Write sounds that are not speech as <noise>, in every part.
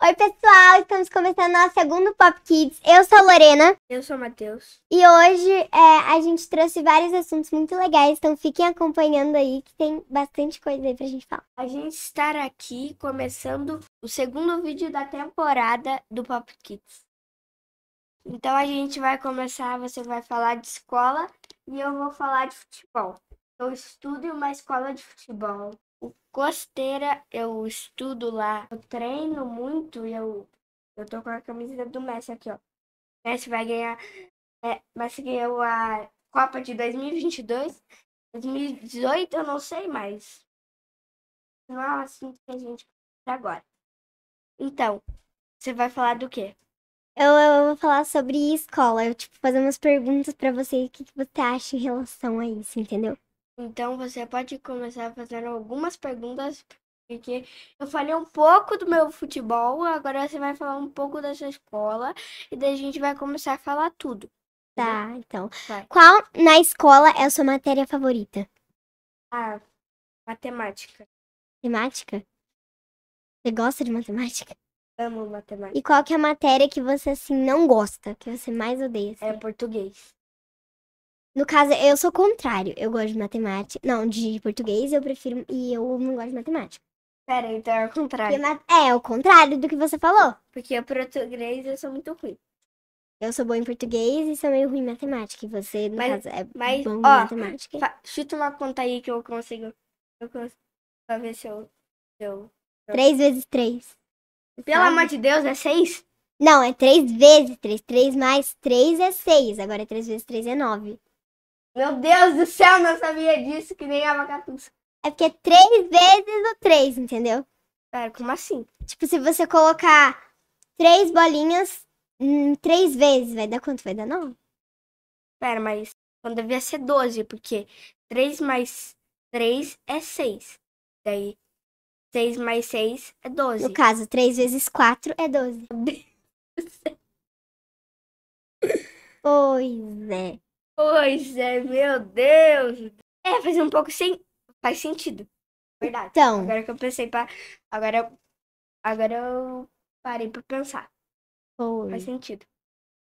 Oi, pessoal! Estamos começando nosso segundo Pop Kids. Eu sou a Lorena. Eu sou o Matheus. E hoje é, a gente trouxe vários assuntos muito legais, então fiquem acompanhando aí que tem bastante coisa aí pra gente falar. A gente está aqui começando o segundo vídeo da temporada do Pop Kids. Então a gente vai começar, você vai falar de escola e eu vou falar de futebol. Eu estudo em uma escola de futebol costeira, eu estudo lá, eu treino muito e eu, eu tô com a camiseta do Messi aqui, ó. Messi vai ganhar, é, Messi ganhou a Copa de 2022, 2018 eu não sei mais. Não é um assunto que a gente agora. Então, você vai falar do quê? Eu, eu vou falar sobre escola, eu, tipo, fazer umas perguntas para você, o que, que você acha em relação a isso, entendeu? Então você pode começar fazendo algumas perguntas, porque eu falei um pouco do meu futebol, agora você vai falar um pouco da sua escola e daí a gente vai começar a falar tudo. Tá, então. Vai. Qual na escola é a sua matéria favorita? Ah, matemática. Matemática? Você gosta de matemática? Amo matemática. E qual que é a matéria que você assim não gosta, que você mais odeia? É assim? É português. No caso, eu sou o contrário. Eu gosto de matemática. Não, de português eu prefiro. E eu não gosto de matemática. Pera, então é o contrário. é, é o contrário do que você falou. Porque o português eu sou muito ruim. Eu sou boa em português e sou meio ruim em matemática. E você, no mas, caso, é mas, bom em matemática. Chuta uma conta aí que eu consigo. Eu consigo. Pra ver se eu. três eu... 3 vezes 3. Pelo amor de Deus, é 6? Não, é 3 vezes 3. 3 mais 3 é 6. Agora 3 vezes 3 é 9. Meu Deus do céu, não sabia disso, que nem a vacatuça. É porque é três vezes o três, entendeu? Pera, é, como assim? Tipo, se você colocar três bolinhas hum, três vezes, vai dar quanto? Vai dar não? Pera, mas então devia ser 12, porque 3 mais 3 é 6. Daí 6 mais 6 é 12. No caso, 3 vezes 4 é 12. pois é. Pois é, meu Deus. É, fazer um pouco sem. Faz sentido. Verdade. Então. Agora que eu pensei pra. Agora. Agora eu parei pra pensar. Foi. Faz sentido.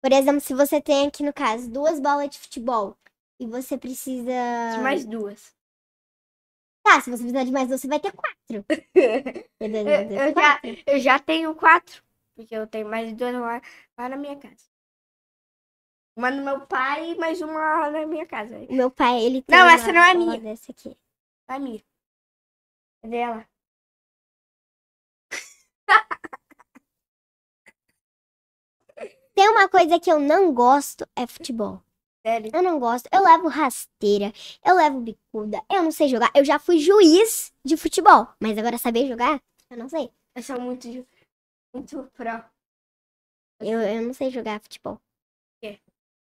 Por exemplo, se você tem aqui no caso duas bolas de futebol e você precisa. De mais duas. Tá, se você precisar de mais duas, você vai ter quatro. <laughs> eu, eu, já, eu já tenho quatro. Porque eu tenho mais duas lá, lá na minha casa. Uma no meu pai e mais uma na minha casa. O meu pai, ele tem. Não, uma, essa não é minha. Dessa aqui. É minha. É dela. <laughs> tem uma coisa que eu não gosto é futebol. Sério? Eu não gosto. Eu levo rasteira, eu levo bicuda, eu não sei jogar. Eu já fui juiz de futebol, mas agora saber jogar, eu não sei. Eu sou muito, muito pró. Eu, eu não sei jogar futebol.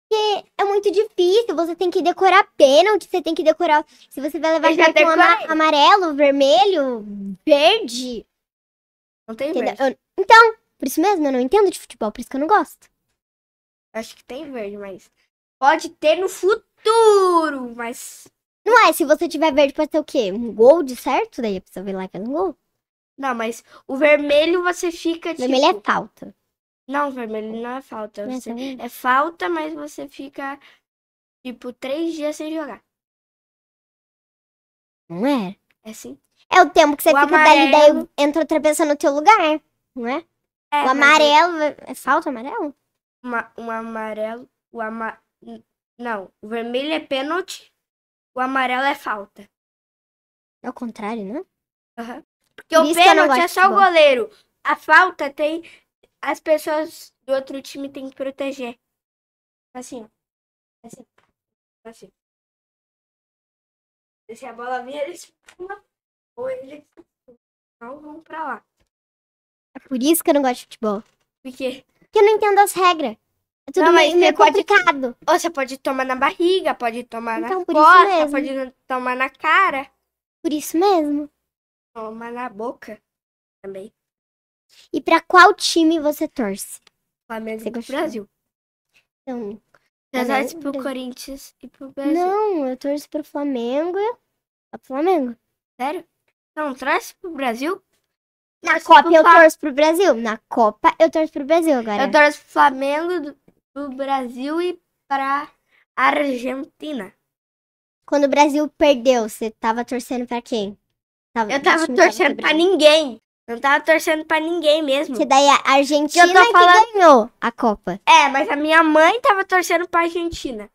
Porque é muito difícil, você tem que decorar pênalti, você tem que decorar se você vai levar cartão amarelo, vermelho, verde. Não tem verde. Eu... Então, por isso mesmo, eu não entendo de futebol, por isso que eu não gosto. Acho que tem verde, mas pode ter no futuro, mas... Não é, se você tiver verde pode ter o quê? Um gol de certo? Daí a pessoa vai lá e faz um gol. Não, mas o vermelho você fica, tipo... Vermelho é tipo, falta. Não, vermelho não é falta. É você... É falta, mas você fica, tipo, três dias sem jogar. Não é? É sim. É o tempo que você o fica amarelo... dali, daí entra outra pessoa no teu lugar, não é? é o amarelo. É... é falta amarelo? Uma, um amarelo. O ama... Não, o vermelho é pênalti, o amarelo é falta. É o contrário, né? Uhum. Porque Por o pênalti é só o goleiro. A falta tem as pessoas do outro time têm que proteger. Assim. Assim. Assim. Se a bola vir, eles pulam. Ou eles não vão pra lá. É por isso que eu não gosto de futebol. Por quê? Porque eu não entendo as regras. É tudo não, mas meio, meio é complicado. Pode... Ou você pode tomar na barriga, pode tomar então, na costa, pode tomar na cara. Por isso mesmo. Tomar na boca também. E para qual time você torce? Flamengo você gostou? Brasil. Então, eu então, para pro Corinthians e pro Brasil. Não, eu torço pro Flamengo. Pro Flamengo. Sério? Não, torce pro Brasil? Na torço Copa eu torço torço pro Brasil. Na Copa eu torço pro Brasil agora. Eu torço pro Flamengo, pro Brasil e pra Argentina. Quando o Brasil perdeu, você tava torcendo pra quem? Tava eu tava torcendo tava pra ninguém. Não tava torcendo pra ninguém mesmo. Que daí a Argentina que, que ganhou a Copa. É, mas a minha mãe tava torcendo pra Argentina.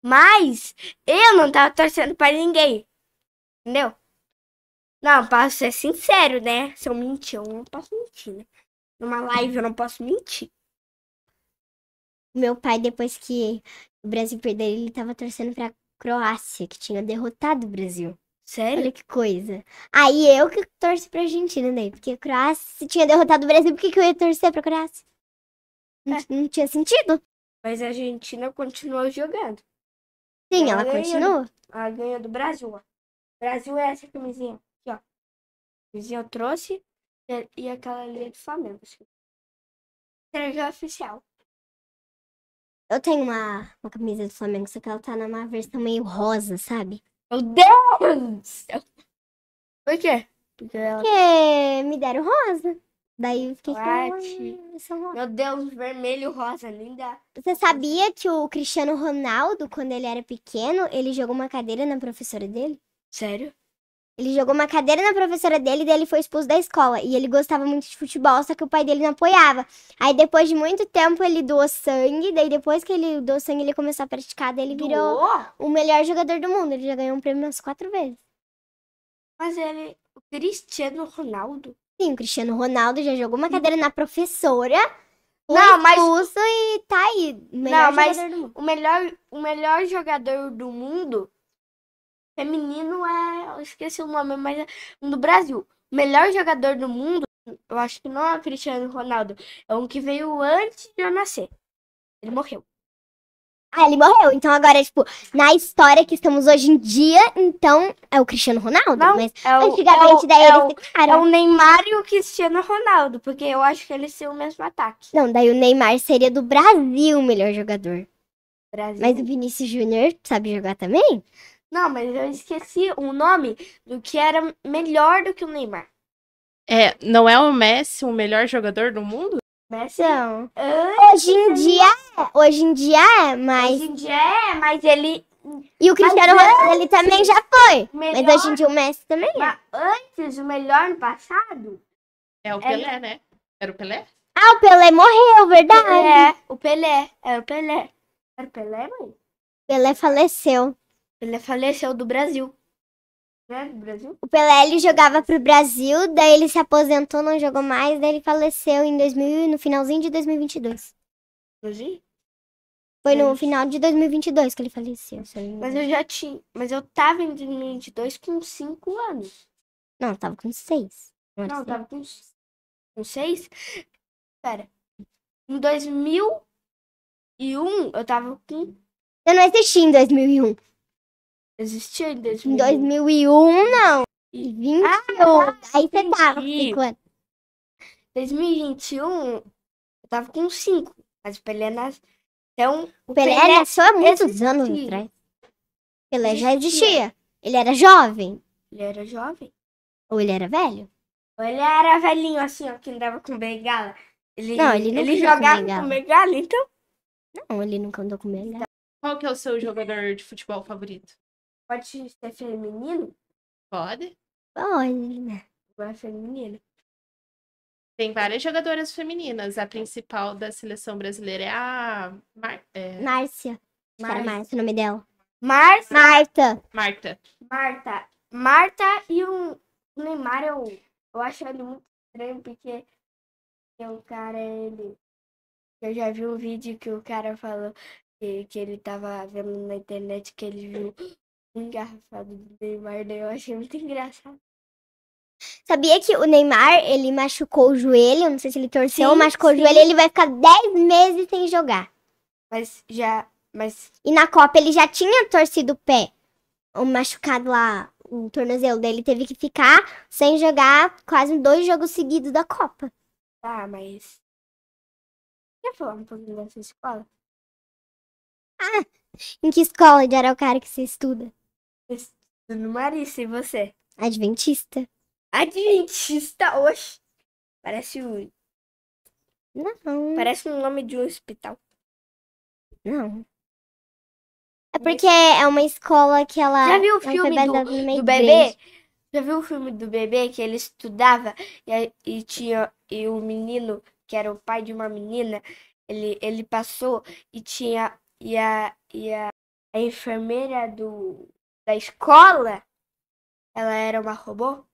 Mas eu não tava torcendo pra ninguém. Entendeu? Não, posso ser sincero, né? Se eu mentir, eu não posso mentir, né? Numa live eu não posso mentir. Meu pai, depois que o Brasil perdeu, ele tava torcendo pra Croácia, que tinha derrotado o Brasil. Sério? Olha que coisa. Aí eu que torci pra Argentina daí, né? porque a Croácia tinha derrotado o Brasil, por que, que eu ia torcer pra Croácia? Não, é. não tinha sentido. Mas a Argentina continuou jogando. Sim, ela, ela continua. Ela ganhou do Brasil, ó. Brasil é essa camisinha. Aqui, ó. A camisinha eu trouxe e, aquela ali é do Flamengo. Assim. É oficial. Eu tenho uma, uma camisa do Flamengo, só que ela tá numa versão meio rosa, sabe? Meu Deus do céu. Por quê? Porque ela... Porque me deram rosa. Daí eu fiquei com hum, Meu Deus, vermelho, rosa, linda. Você sabia que o Cristiano Ronaldo, quando ele era pequeno, ele jogou uma cadeira na professora dele? Sério? Ele jogou uma cadeira na professora dele e daí ele foi expulso da escola. E ele gostava muito de futebol, só que o pai dele não apoiava. Aí depois de muito tempo ele doou sangue, daí depois que ele doou sangue ele começou a praticar, daí ele virou Doou? o melhor jogador do mundo. Ele já ganhou um prêmio umas quatro vezes. Mas ele. O Cristiano Ronaldo? Sim, o Cristiano Ronaldo já jogou uma hum. cadeira na professora. foi Não, mas- expulso e tá aí. Melhor Não, mas jogador do mundo. o melhor, o melhor jogador do mundo feminino é. Eu esqueci o nome, mas é um do Brasil. O melhor jogador do mundo, eu acho que não é o Cristiano Ronaldo. É um que veio antes de eu nascer. Ele morreu. Ah, ele morreu. Então agora, tipo, na história que estamos hoje em dia, então é o Cristiano Ronaldo. Não, mas é o, antigamente é o, daí é eles o, É o Neymar e o Cristiano Ronaldo, porque eu acho que eles são o mesmo ataque. Não, daí o Neymar seria do Brasil o melhor jogador. Brasil. Mas o Vinícius Júnior sabe jogar também? Não, mas eu esqueci o nome do que era melhor do que o Neymar. É, não é o Messi o melhor jogador do mundo? Messi é um... Hoje em dia é, hoje em dia é, mas... Hoje em dia é, mas ele... E o Cristiano Ronaldo, ele também já foi. Melhor... Mas hoje em dia o Messi também é. Mas antes, o melhor no passado... É o Pelé, né? Era o Pelé? Ah, o Pelé morreu, verdade. É, o Pelé. Era é o Pelé. Era o Pelé, mãe? Pelé faleceu. Ele faleceu do Brasil. Né? Do Brasil? O Pelé ele jogava pro Brasil, daí ele se aposentou, não jogou mais, daí ele faleceu em 2000, no finalzinho de 2022. Hoje? Foi no final de 2022 que ele faleceu. Mas eu já tinha. Mas eu tava em 2022 com 5 anos. Não, eu tava com 6. Não, não eu tava com, 6. com 6. Pera. Em 2001, eu tava com. Eu não existi em 2001. Existia em 2001? Em 2001, não. E... Ah, Aí você tava com 2021, eu tava com 5. Mas o Pelé nas... Então, o Pelé, Pelé nasceu há muitos existia. anos atrás. Pelé já existia. Ele era jovem. Ele era jovem. Ou ele era velho? Ou ele era velhinho, assim, ó, que andava com bengala. Ele, não, ele, ele jogava com bengala. com bengala. então? Não, ele nunca andou com bengala. Qual que é o seu jogador de futebol favorito? Pode ser feminino? Pode. Pode, né? Agora é feminino. Tem várias jogadoras femininas. A principal da seleção brasileira é a Mar... é... Márcia. Márcia. Márcia, o nome dela. Mar... Marta. Marta. Marta. Marta e o Neymar, eu, é eu acho ele muito estranho, porque o é cara, ele... Eu já vi um vídeo que o cara falou que, que ele tava vendo na internet que ele viu engarrafado do Neymar, daí né? eu achei muito engraçado. Sabia que o Neymar, ele machucou o joelho, não sei se ele torceu, sim, machucou sim. o joelho, ele vai ficar 10 meses sem jogar. Mas já, mas... E na Copa ele já tinha torcido o pé, o machucado lá, o tornozelo dele teve que ficar sem jogar quase dois jogos seguidos da Copa. Tá, ah, mas... Quer falar um pouquinho dessa escola? Ah, em que escola de Araucária que você estuda? Estudo no e você? Adventista. Adventista, oxe. Parece o... Não. Parece o nome de um hospital. Não. É hum. porque é uma escola que ela... Já viu o é filme do, do bebê? Já viu o filme do bebê que ele estudava e, e tinha e o menino que era o pai de uma menina, ele, ele passou e tinha e a, e a, a enfermeira do da escola, ela era uma robô?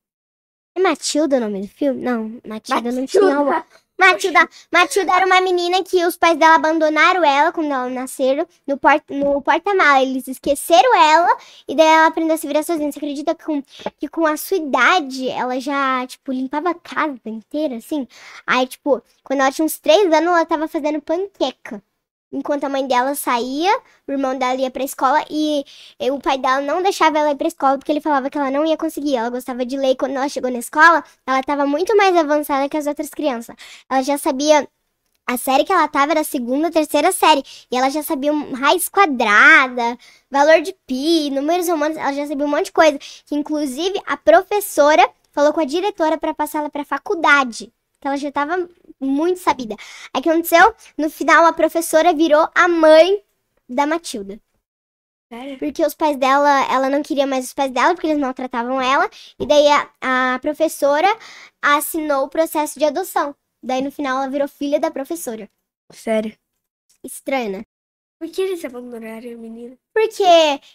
É Matilda o nome do filme? Não, Matilda, Matilda. não tinha uma... Matilda, Matilda era uma menina que os pais dela abandonaram ela quando ela nasceram no, port, no porta-mala. Eles esqueceram ela e daí ela aprendeu a se virar sozinha. Você acredita que com, que com a sua idade ela já, tipo, limpava a casa inteira, assim? Aí, tipo, quando ela tinha uns três anos, ela tava fazendo panqueca enquanto a mãe dela saía, o irmão dela ia pra escola e o pai dela não deixava ela ir pra escola porque ele falava que ela não ia conseguir. Ela gostava de ler e quando ela chegou na escola, ela tava muito mais avançada que as outras crianças. Ela já sabia. A série que ela tava era a segunda, terceira série. E ela já sabia raiz quadrada, valor de pi, números romanos, ela já sabia um monte de coisa. Que, inclusive, a professora falou com a diretora para passar ela pra faculdade. Que ela já tava muito sabida. Aí o que aconteceu? No final, a professora virou a mãe da Matilda. Sério? Porque os pais dela, ela não queria mais os pais dela, porque eles maltratavam ela. E daí a, a professora assinou o processo de adoção. Daí no final ela virou filha da professora. Sério. Estranha, né? Por que eles abandonaram a menino? Porque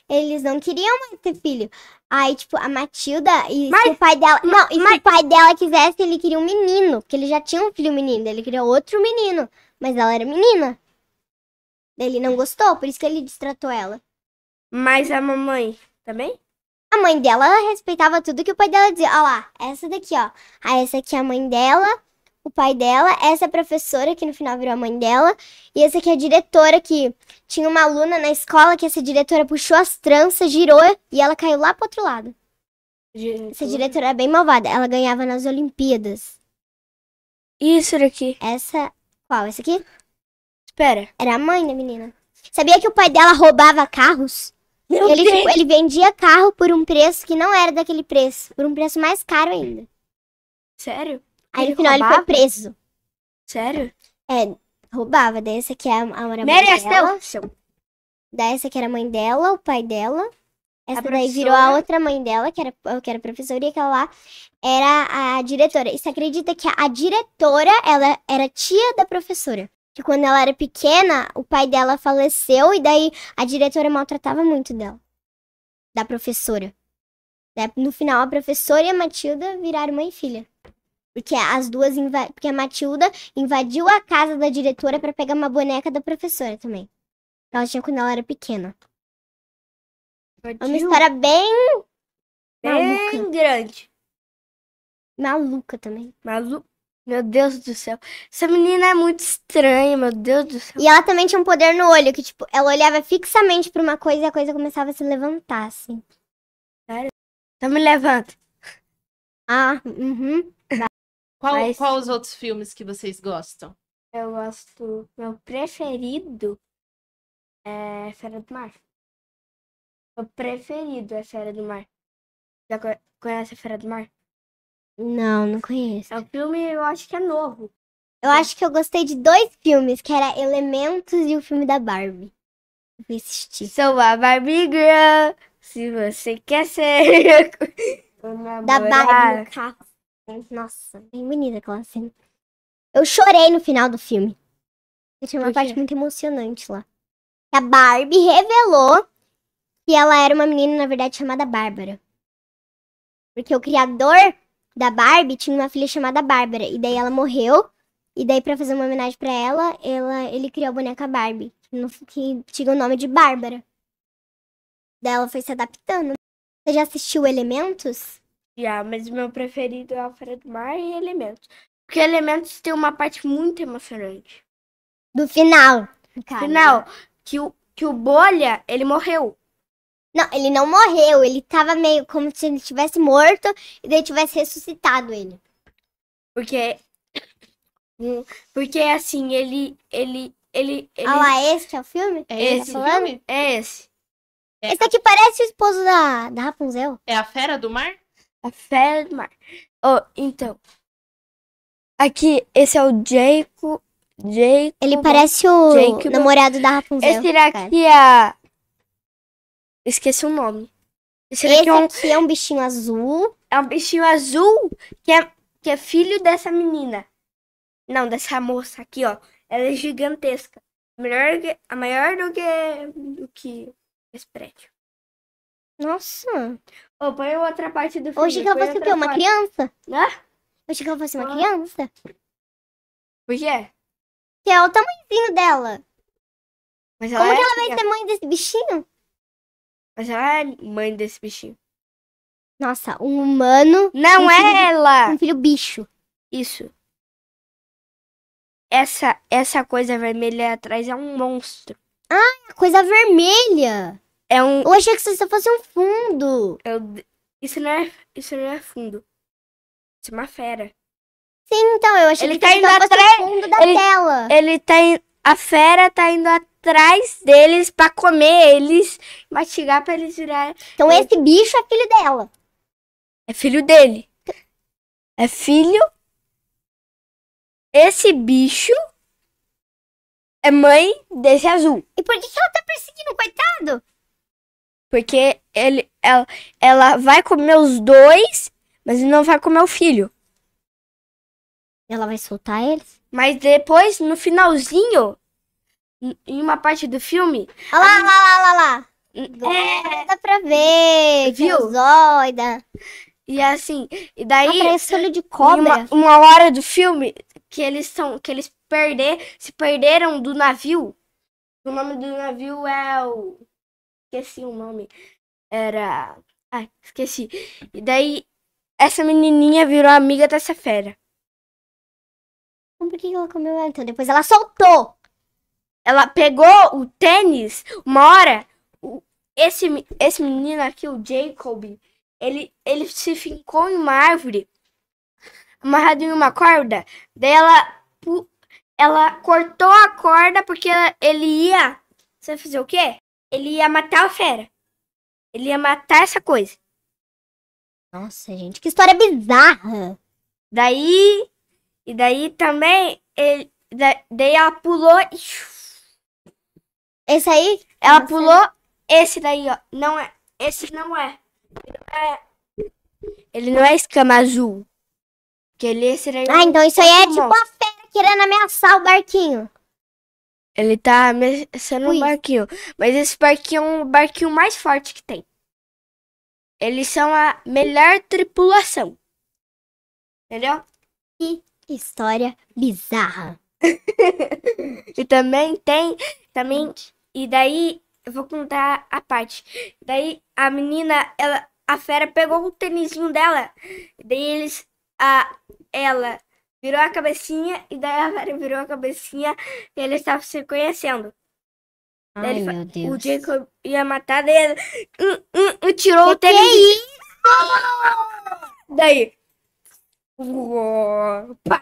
eles não queriam mais ter filho. Aí, tipo, a Matilda e mas, o pai dela. Não, e mas... se o pai dela quisesse, ele queria um menino. Porque ele já tinha um filho menino. Ele queria outro menino. Mas ela era menina. Ele não gostou, por isso que ele destratou ela. Mas a mamãe também? A mãe dela respeitava tudo que o pai dela dizia. Olha lá, essa daqui, ó. Ah, essa aqui é a mãe dela o pai dela, essa é a professora, que no final virou a mãe dela, e essa aqui é a diretora, que tinha uma aluna na escola que essa diretora puxou as tranças, girou e ela caiu lá pro outro lado. Diretora. Essa diretora é bem malvada, ela ganhava nas Olimpíadas. Isso aqui. Essa. Qual? Essa aqui? Espera. Era a mãe da menina. Sabia que o pai dela roubava carros? Meu ele, Deus. ele vendia carro por um preço que não era daquele preço, por um preço mais caro ainda. Sério? Aí ele no final roubava? ele foi preso. Sério? É, roubava. Daí essa aqui é a, a mãe Merece dela. Daí essa aqui era a mãe dela, o pai dela. Essa a daí professora... virou a outra mãe dela, que era, que era professora, e aquela lá era a diretora. E você acredita que a, a diretora, ela era tia da professora? Que quando ela era pequena, o pai dela faleceu e daí a diretora maltratava muito dela. Da professora. No final, a professora e a Matilda viraram mãe e filha. Porque as duas invadiram. Porque a Matilda invadiu a casa da diretora para pegar uma boneca da professora também. Que ela tinha quando ela era pequena. É uma história bem. Bem maluca. grande. Maluca também. Maluca. Meu Deus do céu. Essa menina é muito estranha, meu Deus do céu. E ela também tinha um poder no olho, que, tipo, ela olhava fixamente pra uma coisa e a coisa começava a se levantar, assim. Sério? Então me levanta. Ah, uhum. Qual, Mas... qual os outros filmes que vocês gostam? Eu gosto. Meu preferido é Fera do Mar. Meu preferido é Fera do Mar. Já conhece a Fera do Mar? Não, não conheço. É um filme, eu acho que é novo. Eu acho que eu gostei de dois filmes, que era Elementos e o filme da Barbie. Eu assistir. Sou a Barbie Girl, se você quer ser... <laughs> da Barbie no carro. Nossa, bem bonita aquela cena. Eu chorei no final do filme. Eu tinha uma parte muito emocionante lá. A Barbie revelou que ela era uma menina, na verdade, chamada Bárbara. Porque o criador da Barbie tinha uma filha chamada Bárbara. E daí ela morreu. E daí, pra fazer uma homenagem para ela, ela, ele criou a boneca Barbie. Que, tinha o nome de Bárbara. Daí ela foi se adaptando. Você já assistiu Elementos? já, ah, mas o meu preferido é Fera do Mar e Elementos. Porque Elementos tem uma parte muito emocionante. Do final. Cara. Final. Que o, que o Bolha, ele morreu. Não, ele não morreu. Ele tava meio como se ele tivesse morto e daí tivesse ressuscitado ele. Porque. Porque assim, ele. ele ele, ele... Ah lá, esse é o filme? É tá esse, esse filme? É esse. É. Esse aqui parece o esposo da, da Rapunzel. É a Fera do Mar? a fé do Mar. Oh, então. Aqui, esse é o Jacob. Jacob Ele né? parece o Jacob. namorado da Rapunzel. Esse daqui é. Esqueci o nome. Esse, é esse é um... aqui é um bichinho azul. É um bichinho azul que é, que é filho dessa menina. Não, dessa moça aqui, ó. Ela é gigantesca. Melhor, a maior do que, do que esse prédio. Nossa. opa põe outra parte do filme. Hoje que ela fosse o quê? Uma criança? Hã? Hoje que ela fosse uma ah. criança? Por quê? Que é o tamanhozinho dela. Mas ela Como é que ela vai ser mãe desse bichinho? Mas ela é mãe desse bichinho. Nossa, um humano. Não um é filho, ela! Um filho bicho. Isso. Essa, essa coisa vermelha atrás é um monstro. Ah, coisa vermelha! É um. Eu achei que isso fosse um fundo. Eu... Isso, não é... isso não é fundo. Isso é uma fera. Sim, então, eu achei ele que tá indo atrás fundo da ele, tela. Ele tá in... A fera tá indo atrás deles pra comer eles, mastigar pra eles virar. Então esse bicho é filho dela. É filho dele. É filho. Esse bicho é mãe desse azul. E por que, que ela tá perseguindo, coitado? Porque ele, ela, ela vai comer os dois, mas não vai comer o filho. Ela vai soltar eles? Mas depois, no finalzinho, em uma parte do filme. Olha lá, olha lá, lá, lá, É... Dá pra ver, viu? Zóida. E assim, e daí. Aparece de cobra. Uma, uma hora do filme que eles são. que eles perder, se perderam do navio. O nome do navio é o esqueci o nome. Era. Ai, esqueci. E daí, essa menininha virou amiga dessa fera. Então, por que ela comeu ela? Então, depois ela soltou. Ela pegou o tênis, uma hora. Esse, esse menino aqui, o Jacob, ele, ele se fincou em uma árvore, amarrado em uma corda. Daí ela, ela cortou a corda porque ela, ele ia. Você fazer o quê? ele ia matar a fera. Ele ia matar essa coisa. Nossa, gente, que história bizarra. Daí. E daí também. Ele, daí ela pulou e. Esse aí? Ela Nossa. pulou. Esse daí, ó. Não é. Esse não é. Ele não é, ele não é escama azul. Que ele, esse daí. Ah, é então isso aí é tipo a fera querendo ameaçar o barquinho. Ele tá sendo um barquinho. Mas esse barquinho é um barquinho mais forte que tem. Eles são a melhor tripulação. Entendeu? Que história bizarra. <laughs> e também tem. Também. E daí. Eu vou contar a parte. Daí a menina, ela. A fera pegou o tênisinho dela. Daí eles. A, ela virou a cabecinha e daí a Vera virou a cabecinha e eles estavam se conhecendo. Ai, ele, meu Deus. O Jacob ia matar, dele. hum, hum, hum, tirou o tênis. Que isso? Daí. Opa!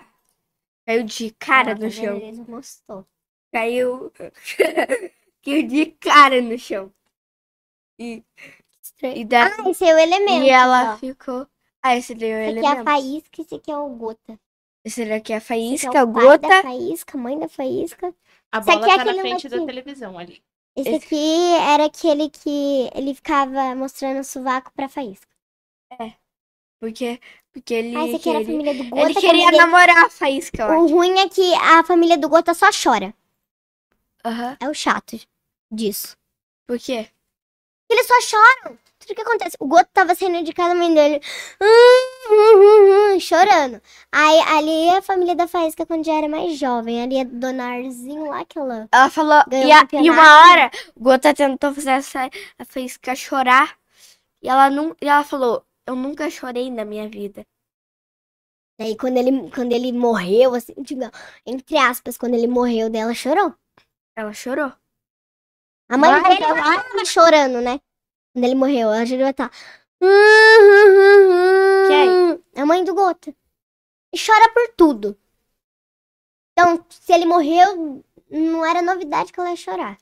Caiu de cara ah, no chão. Ele mostrou. Caiu. <laughs> caiu de cara no chão. E. E da... Ah, esse é o elemento. E ela ó. ficou. Ah, esse deu esse é elemento. Esse aqui é a faísca e esse aqui é o gota. Será que é a é faísca, é o gota? Da faísca, mãe da faísca. A bola aqui é tá é na frente da televisão ali. Esse, Esse aqui era aquele que ele ficava mostrando o sovaco pra faísca. É. Porque, porque ele. Ah, esse aqui queria... era a família do Gota. Ele queria que namorar a faísca, O acho. ruim é que a família do Gota só chora. Uhum. É o chato disso. Por quê? Eles só choram. Tudo que acontece. O Goto tava saindo de casa, a mãe dele. Hum! <laughs> chorando. Aí ali é a família da Faísca quando já era mais jovem. Ali é Dona Arzinho lá que ela. Ela falou. E, a, e, uma hora, Gota tentou fazer essa, a Faísca chorar. E ela, não, e ela falou: Eu nunca chorei na minha vida. Daí quando ele, quando ele morreu, assim, tipo, entre aspas, quando ele morreu dela, chorou. Ela chorou. A mãe Mas dele tava chorando, né? Quando ele morreu, ela chorou estar. tá. Quem? É hum, é a mãe do Gota. E chora por tudo. Então, se ele morreu, não era novidade que ela ia chorar.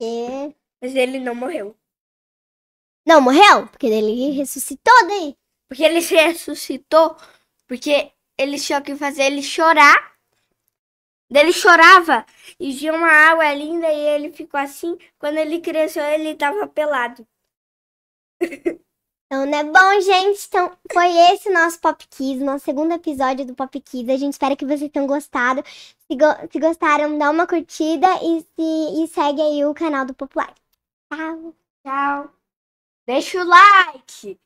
E... Mas ele não morreu. Não, morreu? Porque ele ressuscitou daí. Porque ele se ressuscitou, porque ele tinha que fazer ele chorar. Ele chorava e tinha uma água linda e ele ficou assim. Quando ele cresceu, ele tava pelado. <laughs> Então, né? Bom, gente, então foi esse nosso Pop Kids, nosso segundo episódio do Pop Kids. A gente espera que vocês tenham gostado. Se, go se gostaram, dá uma curtida e, se, e segue aí o canal do Popular. Tchau. Tchau. Deixa o like.